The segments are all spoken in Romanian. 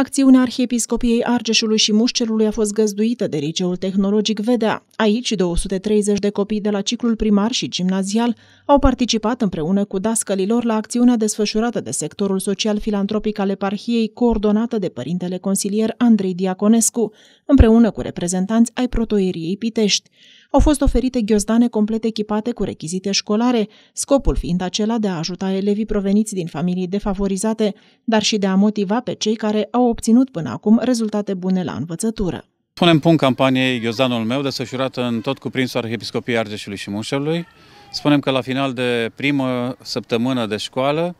Acțiunea Arhiepiscopiei Argeșului și Mușcerului a fost găzduită de Liceul Tehnologic Vedea. Aici, 230 de copii de la ciclul primar și gimnazial au participat împreună cu dascălilor la acțiunea desfășurată de sectorul social-filantropic al eparhiei, coordonată de părintele consilier Andrei Diaconescu, împreună cu reprezentanți ai protoieriei Pitești. Au fost oferite ghiozdane complet echipate cu rechizite școlare, scopul fiind acela de a ajuta elevii proveniți din familii defavorizate, dar și de a motiva pe cei care au obținut până acum rezultate bune la învățătură punem punct campaniei Ghiozanul meu, desfășurată în tot cuprinsul Arhiepiscopiei Argeșului și Mușelui. Spunem că la final de primă săptămână de școală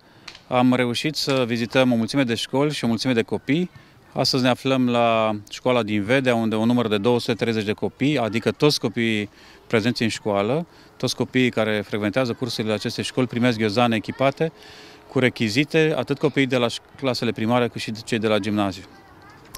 am reușit să vizităm o mulțime de școli și o mulțime de copii. Astăzi ne aflăm la școala din Vedea, unde un număr de 230 de copii, adică toți copiii prezenți în școală, toți copiii care frecventează cursurile acestei școli primesc ghiozane echipate cu rechizite, atât copiii de la clasele primare cât și cei de la gimnaziu.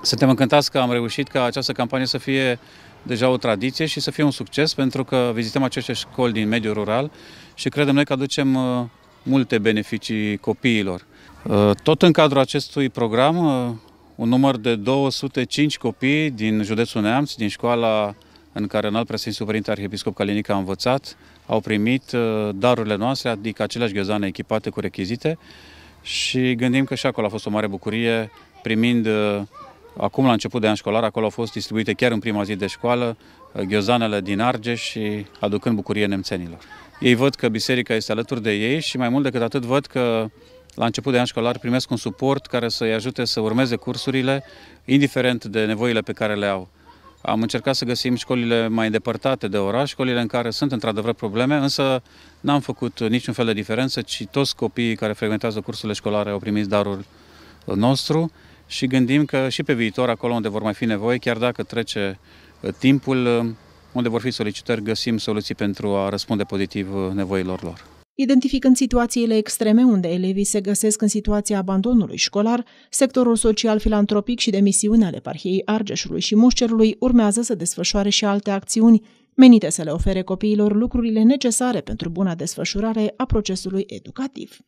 Suntem încântați că am reușit ca această campanie să fie deja o tradiție și să fie un succes, pentru că vizităm aceste școli din mediul rural și credem noi că aducem uh, multe beneficii copiilor. Uh, tot în cadrul acestui program, uh, un număr de 205 copii din județul Neamț, din școala în care înalt presim superinte Arhiepiscop Calinic a învățat, au primit darurile noastre, adică aceleași ghezane echipate cu rechizite și gândim că și acolo a fost o mare bucurie primind Acum, la început de an școlar, acolo au fost distribuite chiar în prima zi de școală uh, ghiozanele din Argeș și aducând bucurie nemțenilor. Ei văd că biserica este alături de ei și mai mult decât atât văd că la început de an școlar primesc un suport care să-i ajute să urmeze cursurile, indiferent de nevoile pe care le au. Am încercat să găsim școlile mai îndepărtate de oraș, școlile în care sunt într-adevăr probleme, însă n-am făcut niciun fel de diferență, ci toți copiii care frecventează cursurile școlare au primit darul nostru și gândim că și pe viitor, acolo unde vor mai fi nevoie, chiar dacă trece uh, timpul, uh, unde vor fi solicitări, găsim soluții pentru a răspunde pozitiv uh, nevoilor lor. Identificând situațiile extreme unde elevii se găsesc în situația abandonului școlar, sectorul social filantropic și de misiune ale parhiei Argeșului și Mușcerului urmează să desfășoare și alte acțiuni menite să le ofere copiilor lucrurile necesare pentru buna desfășurare a procesului educativ.